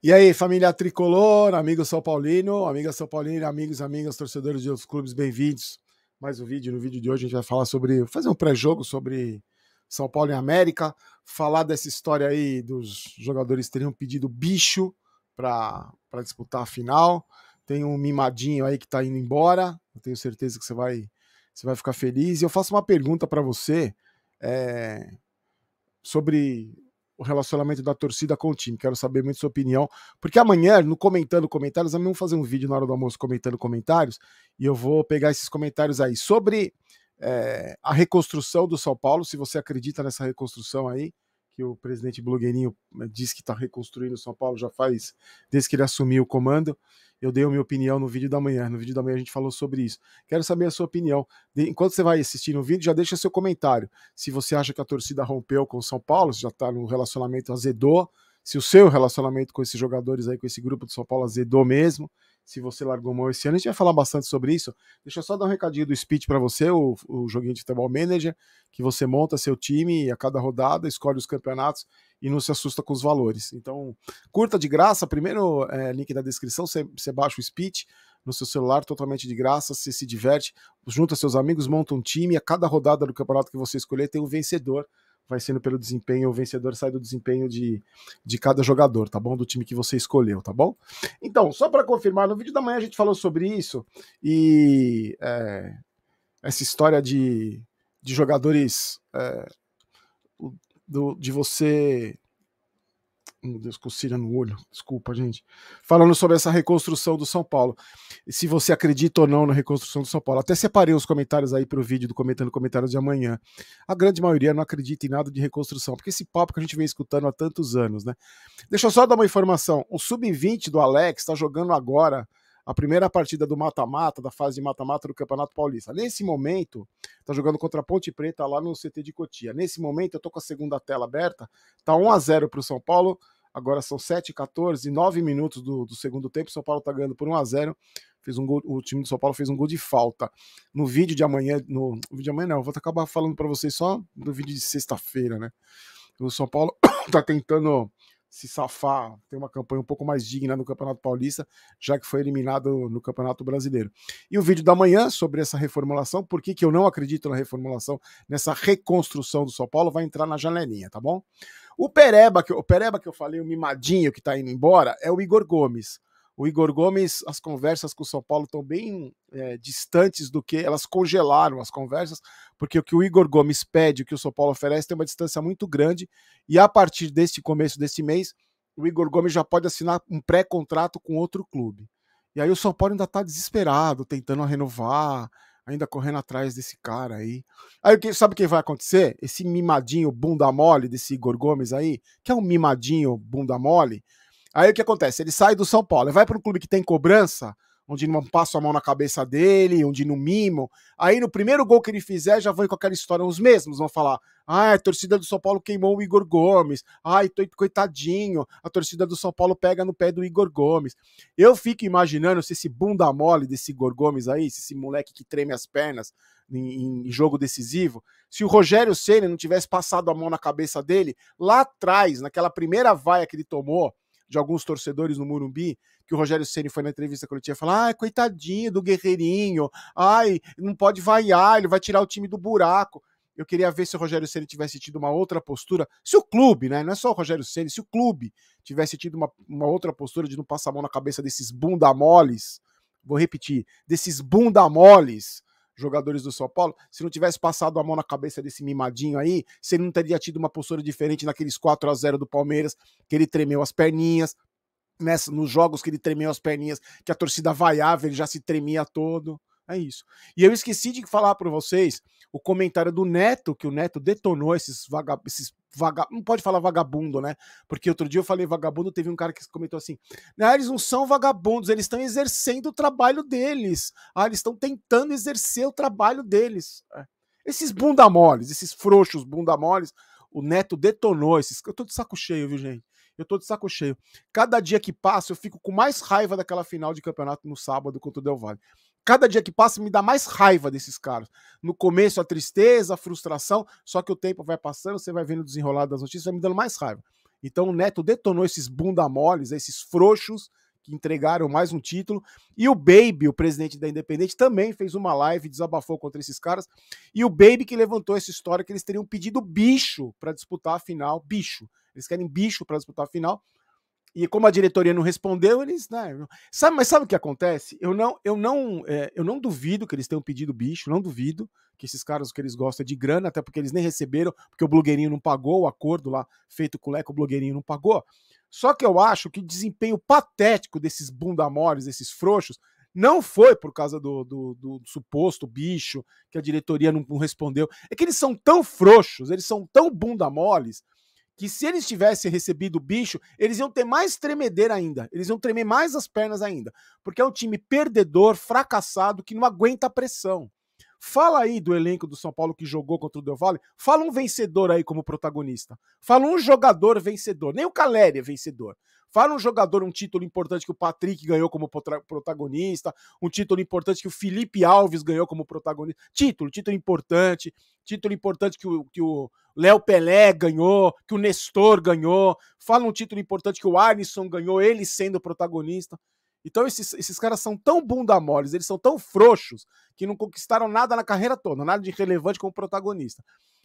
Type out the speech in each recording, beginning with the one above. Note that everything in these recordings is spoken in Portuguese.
E aí, família tricolor, amigo São Paulino, amiga São Paulino, amigos, amigas, torcedores de outros clubes, bem-vindos. Mais um vídeo. No vídeo de hoje a gente vai falar sobre. fazer um pré-jogo sobre São Paulo e América, falar dessa história aí dos jogadores teriam pedido bicho para disputar a final. Tem um mimadinho aí que está indo embora. Eu tenho certeza que você vai, você vai ficar feliz. E eu faço uma pergunta para você é, sobre o relacionamento da torcida com o time. Quero saber muito sua opinião, porque amanhã, no comentando comentários, amanhã vamos fazer um vídeo na hora do almoço comentando comentários e eu vou pegar esses comentários aí sobre é, a reconstrução do São Paulo. Se você acredita nessa reconstrução aí, que o presidente blogueirinho né, diz que está reconstruindo São Paulo já faz desde que ele assumiu o comando. Eu dei a minha opinião no vídeo da manhã. No vídeo da manhã a gente falou sobre isso. Quero saber a sua opinião. Enquanto você vai assistir o vídeo, já deixa seu comentário. Se você acha que a torcida rompeu com o São Paulo, se já está no relacionamento azedou, se o seu relacionamento com esses jogadores aí, com esse grupo do São Paulo azedou mesmo, se você largou mão esse ano. A gente vai falar bastante sobre isso. Deixa eu só dar um recadinho do Speed para você, o, o, joguinho de futebol manager, que você monta seu time e a cada rodada, escolhe os campeonatos e não se assusta com os valores. Então, curta de graça, primeiro é, link da descrição, você, baixa o Speed no seu celular totalmente de graça, você se diverte, junta seus amigos, monta um time, a cada rodada do campeonato que você escolher tem um vencedor vai sendo pelo desempenho, o vencedor sai do desempenho de, de cada jogador, tá bom? Do time que você escolheu, tá bom? Então, só para confirmar, no vídeo da manhã a gente falou sobre isso e é, essa história de, de jogadores é, do, de você meu Deus, coceira no olho, desculpa, gente. Falando sobre essa reconstrução do São Paulo. Se você acredita ou não na reconstrução do São Paulo. Até separei os comentários aí para o vídeo do Comentando Comentários de amanhã. A grande maioria não acredita em nada de reconstrução, porque esse papo que a gente vem escutando há tantos anos, né? Deixa eu só dar uma informação. O Sub-20 do Alex está jogando agora a primeira partida do mata-mata, da fase de mata-mata do Campeonato Paulista. Nesse momento, tá jogando contra a Ponte Preta lá no CT de Cotia. Nesse momento, eu tô com a segunda tela aberta, tá 1 a 0 pro São Paulo. Agora são 7 14 9 minutos do, do segundo tempo. São Paulo tá ganhando por 1 a 0 fez um gol, o time do São Paulo fez um gol de falta. No vídeo de amanhã, no, no vídeo de amanhã não, eu vou acabar falando para vocês só no vídeo de sexta-feira, né? O São Paulo tá tentando se safar, ter uma campanha um pouco mais digna no Campeonato Paulista, já que foi eliminado no Campeonato Brasileiro. E o vídeo da manhã sobre essa reformulação, por que, que eu não acredito na reformulação, nessa reconstrução do São Paulo, vai entrar na janelinha, tá bom? O Pereba, que, o Pereba que eu falei, o mimadinho que tá indo embora, é o Igor Gomes. O Igor Gomes, as conversas com o São Paulo estão bem é, distantes do que elas congelaram as conversas, porque o que o Igor Gomes pede, o que o São Paulo oferece, tem uma distância muito grande. E a partir deste começo deste mês, o Igor Gomes já pode assinar um pré-contrato com outro clube. E aí o São Paulo ainda está desesperado, tentando renovar, ainda correndo atrás desse cara aí. Aí sabe o que vai acontecer? Esse mimadinho bunda mole desse Igor Gomes aí, que é um mimadinho bunda mole, Aí o que acontece? Ele sai do São Paulo, vai para um clube que tem cobrança, onde não passa a mão na cabeça dele, onde não mimo. Aí no primeiro gol que ele fizer, já vão com aquela história. Os mesmos vão falar: ah, a torcida do São Paulo queimou o Igor Gomes. Ai, tô, coitadinho, a torcida do São Paulo pega no pé do Igor Gomes. Eu fico imaginando se esse bunda mole desse Igor Gomes aí, se esse moleque que treme as pernas em, em jogo decisivo, se o Rogério Senna não tivesse passado a mão na cabeça dele, lá atrás, naquela primeira vaia que ele tomou de alguns torcedores no Murumbi, que o Rogério Ceni foi na entrevista coletiva falar: ah, coitadinho do guerreirinho. Ai, não pode vaiar, ele vai tirar o time do buraco". Eu queria ver se o Rogério Ceni tivesse tido uma outra postura, se o clube, né, não é só o Rogério Ceni, se o clube tivesse tido uma, uma outra postura de não passar a mão na cabeça desses bunda moles, vou repetir, desses bunda moles jogadores do São Paulo, se não tivesse passado a mão na cabeça desse mimadinho aí, se ele não teria tido uma postura diferente naqueles 4 a 0 do Palmeiras, que ele tremeu as perninhas, nessa, né, nos jogos que ele tremeu as perninhas, que a torcida vaiava, ele já se tremia todo. É isso. E eu esqueci de falar para vocês o comentário do Neto, que o Neto detonou esses vagabundos. Esses vaga... Não pode falar vagabundo, né? Porque outro dia eu falei vagabundo, teve um cara que comentou assim: ah, eles não são vagabundos, eles estão exercendo o trabalho deles. Ah, eles estão tentando exercer o trabalho deles. É. Esses bunda moles, esses frouxos bunda moles, o Neto detonou esses. Eu tô de saco cheio, viu, gente? Eu tô de saco cheio. Cada dia que passa, eu fico com mais raiva daquela final de campeonato no sábado contra o Del Valle cada dia que passa me dá mais raiva desses caras. No começo a tristeza, a frustração, só que o tempo vai passando, você vai vendo o desenrolar das notícias, vai me dando mais raiva. Então o Neto detonou esses bunda moles, esses frouxos que entregaram mais um título. E o Baby, o presidente da Independente, também fez uma live, desabafou contra esses caras. E o Baby que levantou essa história que eles teriam pedido bicho para disputar a final, bicho. Eles querem bicho para disputar a final. E como a diretoria não respondeu, eles. Né, sabe, mas sabe o que acontece? Eu não, eu não, é, eu não duvido que eles tenham pedido bicho, não duvido que esses caras que eles gostam é de grana, até porque eles nem receberam, porque o blogueirinho não pagou o acordo lá feito com o Leco, o blogueirinho não pagou. Só que eu acho que o desempenho patético desses bundamores, desses frouxos, não foi por causa do, do, do, suposto bicho que a diretoria não, respondeu. É que eles são tão frouxos, eles são tão bunda moles que se eles tivessem recebido o bicho, eles iam ter mais tremedeira ainda. Eles iam tremer mais as pernas ainda. Porque é um time perdedor, fracassado, que não aguenta a pressão. Fala aí do elenco do São Paulo que jogou contra o Del Valle. Fala um vencedor aí como protagonista. Fala um jogador vencedor. Nem o Caleri é vencedor. Fala um jogador, um título importante que o Patrick ganhou como protagonista, um título importante que o Felipe Alves ganhou como protagonista. Título, título importante, título importante que o, que o Léo Pelé ganhou, que o Nestor ganhou. Fala um título importante que o Arnisson ganhou, ele sendo o protagonista. Então esses, esses caras são tão bunda moles, eles são tão frouxos, que não conquistaram nada na carreira toda, nada de relevante como protagonista.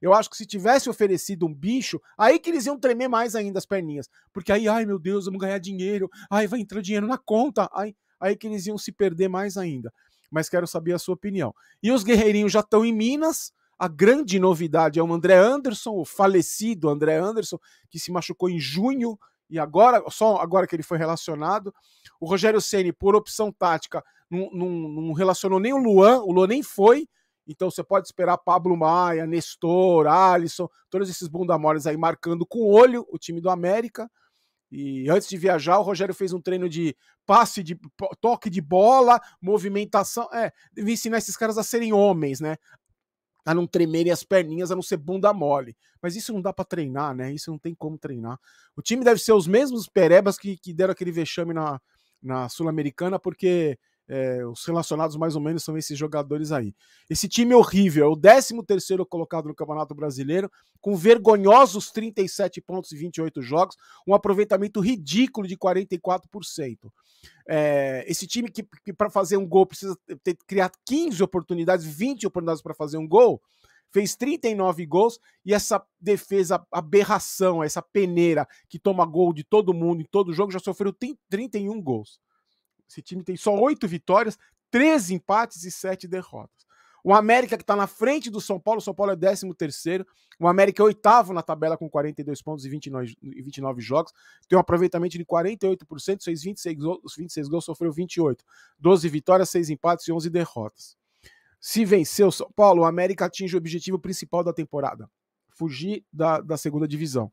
Eu acho que se tivesse oferecido um bicho, aí que eles iam tremer mais ainda as perninhas. Porque aí, ai meu Deus, vamos ganhar dinheiro, ai vai entrar dinheiro na conta, ai, aí que eles iam se perder mais ainda. Mas quero saber a sua opinião. E os guerreirinhos já estão em Minas, a grande novidade é o André Anderson, o falecido André Anderson, que se machucou em junho e agora, só agora que ele foi relacionado. O Rogério Ceni, por opção tática, não, não, não relacionou nem o Luan, o Luan nem foi, então você pode esperar Pablo Maia, Nestor, Alisson, todos esses bunda moles aí marcando com o olho o time do América. E antes de viajar, o Rogério fez um treino de passe, de toque de bola, movimentação. É, devia ensinar esses caras a serem homens, né? a não tremerem as perninhas, a não ser bunda mole. Mas isso não dá para treinar, né? Isso não tem como treinar. O time deve ser os mesmos perebas que, que deram aquele vexame na, na Sul-Americana, porque é, os relacionados mais ou menos são esses jogadores aí. Esse time horrível é o 13 terceiro colocado no Campeonato Brasileiro, com vergonhosos 37 pontos e 28 jogos, um aproveitamento ridículo de 44%. É, eh, esse time que, que para fazer um gol precisa ter, criar 15 oportunidades, 20 oportunidades para fazer um gol, fez 39 gols e essa defesa aberração, essa peneira que toma gol de todo mundo em todo jogo já sofreu 31 gols. Esse time tem só oito vitórias, três empates e sete derrotas. O América que está na frente do São Paulo, o São Paulo é 13 terceiro, o América é oitavo na tabela com 42 pontos e 29, 29 jogos, tem um aproveitamento de 48%, fez 26, 26 gols, sofreu 28, 12 vitórias, 6 empates e 11 derrotas. Se vencer o São Paulo, o América atinge o objetivo principal da temporada, fugir da, da segunda divisão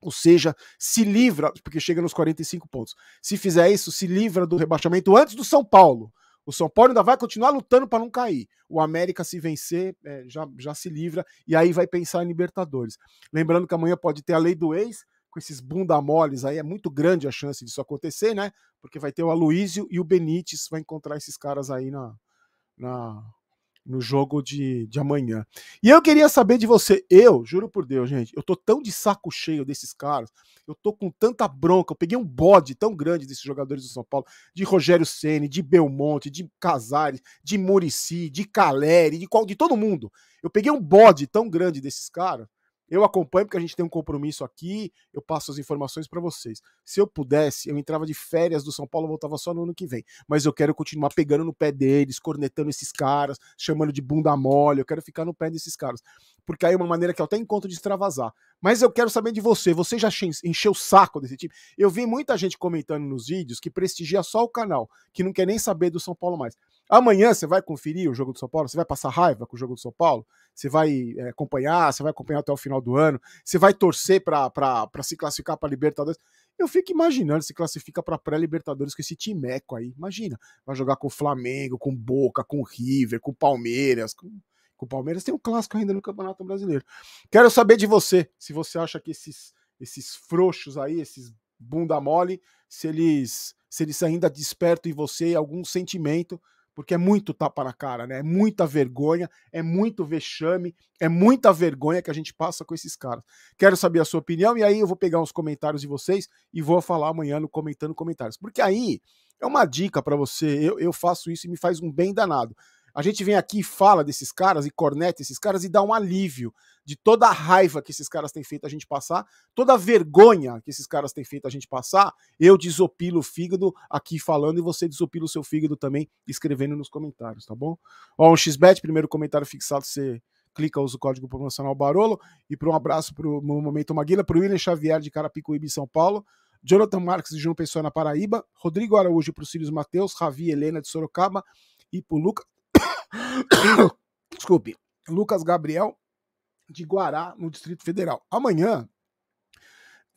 ou seja, se livra, porque chega nos 45 pontos. Se fizer isso, se livra do rebaixamento antes do São Paulo. O São Paulo ainda vai continuar lutando para não cair. O América, se vencer, é, já, já se livra e aí vai pensar em Libertadores. Lembrando que amanhã pode ter a lei do ex, com esses bunda moles aí, é muito grande a chance disso acontecer, né? Porque vai ter o Aloísio e o Benítez, vai encontrar esses caras aí na, na, no jogo de, de amanhã. E eu queria saber de você, eu, juro por Deus, gente, eu tô tão de saco cheio desses caras, eu tô com tanta bronca, eu peguei um bode tão grande desses jogadores do São Paulo, de Rogério Ceni, de Belmonte, de Casares, de Murici, de Caleri, de, de todo mundo. Eu peguei um bode tão grande desses caras eu acompanho porque a gente tem um compromisso aqui, eu passo as informações para vocês. Se eu pudesse, eu entrava de férias do São Paulo, e voltava só no ano que vem. Mas eu quero continuar pegando no pé deles, cornetando esses caras, chamando de bunda mole, eu quero ficar no pé desses caras. Porque aí é uma maneira que eu até encontro de extravasar. Mas eu quero saber de você, você já encheu o saco desse time? Tipo? Eu vi muita gente comentando nos vídeos que prestigia só o canal, que não quer nem saber do São Paulo mais. Amanhã você vai conferir o jogo do São Paulo? Você vai passar raiva com o jogo do São Paulo? Você vai é, acompanhar? Você vai acompanhar até o final do ano? Você vai torcer para se classificar para Libertadores? Eu fico imaginando se classifica para pré-Libertadores com esse timeco aí. Imagina, vai jogar com o Flamengo, com Boca, com River, com Palmeiras, com, com o Palmeiras tem um clássico ainda no Campeonato Brasileiro. Quero saber de você, se você acha que esses esses frouxos aí, esses bunda mole, se eles se eles ainda despertam em você algum sentimento porque é muito tapa na cara, né? É muita vergonha, é muito vexame, é muita vergonha que a gente passa com esses caras. Quero saber a sua opinião e aí eu vou pegar os comentários de vocês e vou falar amanhã no comentando comentários. Porque aí é uma dica para você, eu, eu faço isso e me faz um bem danado. A gente vem aqui e fala desses caras e corneta esses caras e dá um alívio de toda a raiva que esses caras têm feito a gente passar, toda a vergonha que esses caras têm feito a gente passar. Eu desopilo o fígado aqui falando e você desopila o seu fígado também escrevendo nos comentários, tá bom? Ó, um xbet, primeiro comentário fixado, você clica, usa o código promocional Barolo. E para um abraço para o Momento Maguila, para o William Xavier de Carapicuíba, São Paulo. Jonathan Marques de João Pessoa na Paraíba, Rodrigo Araújo para o Círios Mateus, Ravi Helena de Sorocaba e para o Lucas Desculpe. Lucas Gabriel de Guará, no Distrito Federal. Amanhã,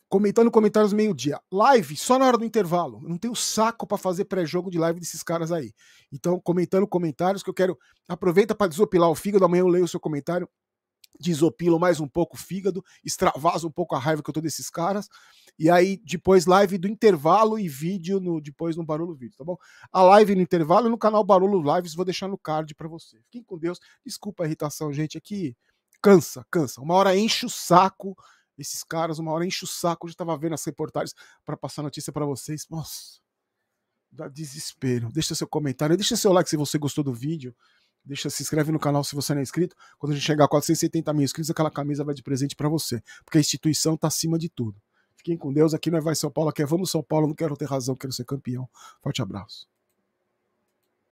comentando comentários meio-dia. Live só na hora do intervalo. Eu não tenho saco para fazer pré-jogo de live desses caras aí. Então, comentando comentários que eu quero. Aproveita para desopilar o fígado. Amanhã eu leio o seu comentário desopilo mais um pouco o fígado, extravaso um pouco a raiva que eu tô desses caras. E aí, depois, live do intervalo e vídeo no, depois no Barulho Vídeo, tá bom? A live no intervalo e no canal Barulho Lives, vou deixar no card para você. Fiquem com Deus. Desculpa a irritação, gente, aqui é cansa, cansa. Uma hora enche o saco esses caras, uma hora enche o saco. Eu já tava vendo as reportagens para passar notícia para vocês. Nossa, dá desespero. Deixa seu comentário, deixa seu like se você gostou do vídeo. Deixa, se inscreve no canal se você não é inscrito. Quando a gente chegar a 470 mil inscritos, aquela camisa vai de presente para você. Porque a instituição tá acima de tudo. Fiquem com Deus. Aqui não é Vai São Paulo, aqui é Vamos São Paulo. Não quero ter razão, quero ser campeão. Forte abraço.